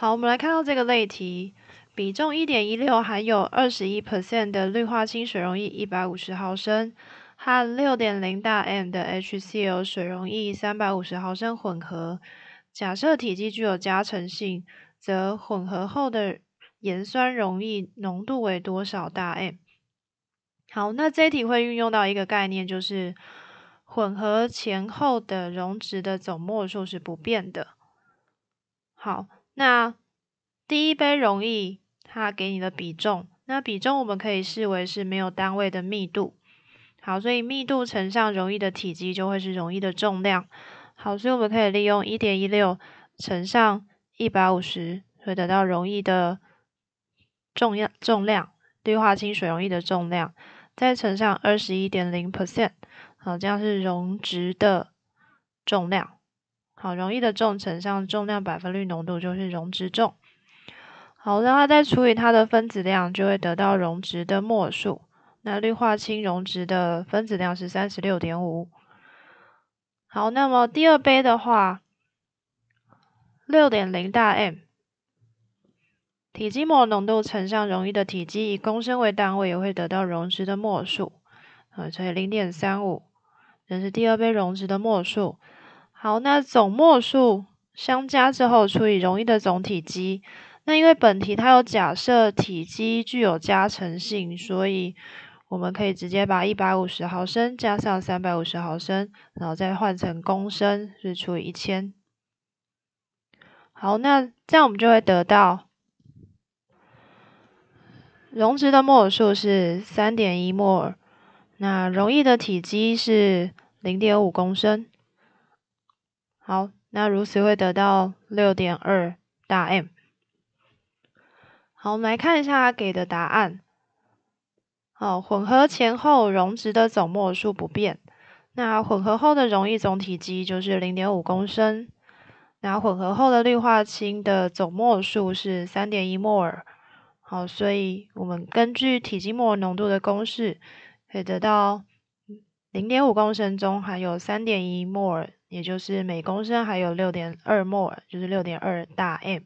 好，我们来看到这个例题，比重一点一六，含有二十一 percent 的氯化氢水溶液一百五十毫升，和六点零大 M 的 HCl 水溶液三百五十毫升混合，假设体积具有加成性，则混合后的盐酸溶液浓度为多少大 M？好，那这一题会运用到一个概念，就是混合前后的溶质的总摩数是不变的。好。那第一杯溶液，它给你的比重，那比重我们可以视为是没有单位的密度。好，所以密度乘上溶液的体积就会是溶液的重量。好，所以我们可以利用一点一六乘上一百五十，会得到溶液的重量，重量氯化氢水溶液的重量，再乘上二十一点零 percent，好，这样是溶质的重量。好，溶液的重乘上重量百分率、浓度，就是溶质重。好，然后再除以它的分子量，就会得到溶质的摩数。那氯化氢溶质的分子量是三十六点五。好，那么第二杯的话，六点零大 M，体积摩浓度乘上溶液的体积，以公升为单位，也会得到溶质的摩数。呃，所以零点三五，这是第二杯溶质的摩数。好，那总墨数相加之后除以溶液的总体积。那因为本题它有假设体积具有加成性，所以我们可以直接把一百五十毫升加上三百五十毫升，然后再换成公升，是除以一千。好，那这样我们就会得到溶质的摩尔数是三点一摩尔，那溶液的体积是零点五公升。好，那如此会得到六点二大 M。好，我们来看一下他给的答案。好，混合前后溶质的总摩尔数不变。那混合后的溶液总体积就是零点五公升。那混合后的氯化氢的总摩尔数是三点一摩尔。好，所以我们根据体积摩尔浓度的公式，可以得到零点五公升中含有三点一摩尔。也就是每公升还有六点二摩尔，就是六点二大 M。